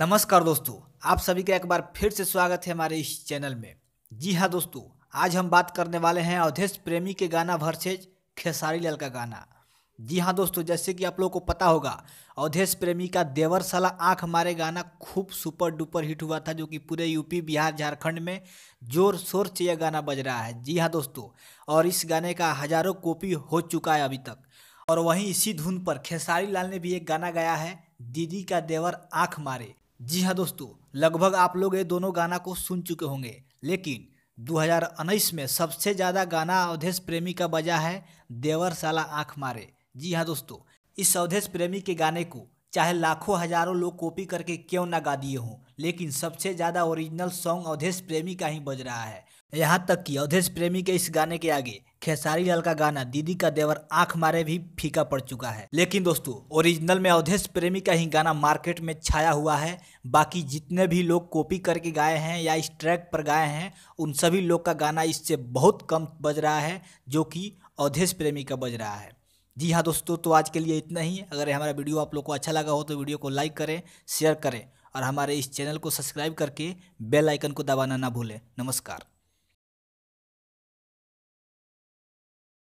नमस्कार दोस्तों आप सभी का एक बार फिर से स्वागत है हमारे इस चैनल में जी हाँ दोस्तों आज हम बात करने वाले हैं अवधेश प्रेमी के गाना भरसेज खेसारी लाल का गाना जी हाँ दोस्तों जैसे कि आप लोगों को पता होगा अवधेश प्रेमी का देवर साला आँख हमारे गाना खूब सुपर डुपर हिट हुआ था जो कि पूरे यूपी बिहार झारखंड में जोर शोर से यह गाना बज रहा है जी हाँ दोस्तों और इस गाने का हजारों कॉपी हो चुका है अभी तक और वहीं इसी धुन पर खेसारी लाल ने भी एक गाना गाया है दीदी का देवर आँख मारे जी हाँ दोस्तों लगभग आप लोग ये दोनों गाना को सुन चुके होंगे लेकिन उन्नीस में सबसे ज़्यादा गाना अवधेश प्रेमी का बजा है देवर साला आँख मारे जी हाँ दोस्तों इस अवधेश प्रेमी के गाने को चाहे लाखों हजारों लोग कॉपी करके क्यों ना गा दिए हों लेकिन सबसे ज़्यादा ओरिजिनल सॉन्ग अवधेश प्रेमी का ही बज रहा है यहाँ तक कि अवधेश प्रेमी के इस गाने के आगे खेसारी लाल का गाना दीदी का देवर आंख मारे भी फीका पड़ चुका है लेकिन दोस्तों ओरिजिनल में अवधेश प्रेमी का ही गाना मार्केट में छाया हुआ है बाकी जितने भी लोग कॉपी करके गाए हैं या इस ट्रैक पर गाए हैं उन सभी लोग का गाना इससे बहुत कम बज रहा है जो कि अवधेश प्रेमी का बज रहा है जी हाँ दोस्तों तो आज के लिए इतना ही अगर हमारा वीडियो आप लोग को अच्छा लगा हो तो वीडियो को लाइक करें शेयर करें और हमारे इस चैनल को सब्सक्राइब करके बेल आइकन को दबाना ना भूलें नमस्कार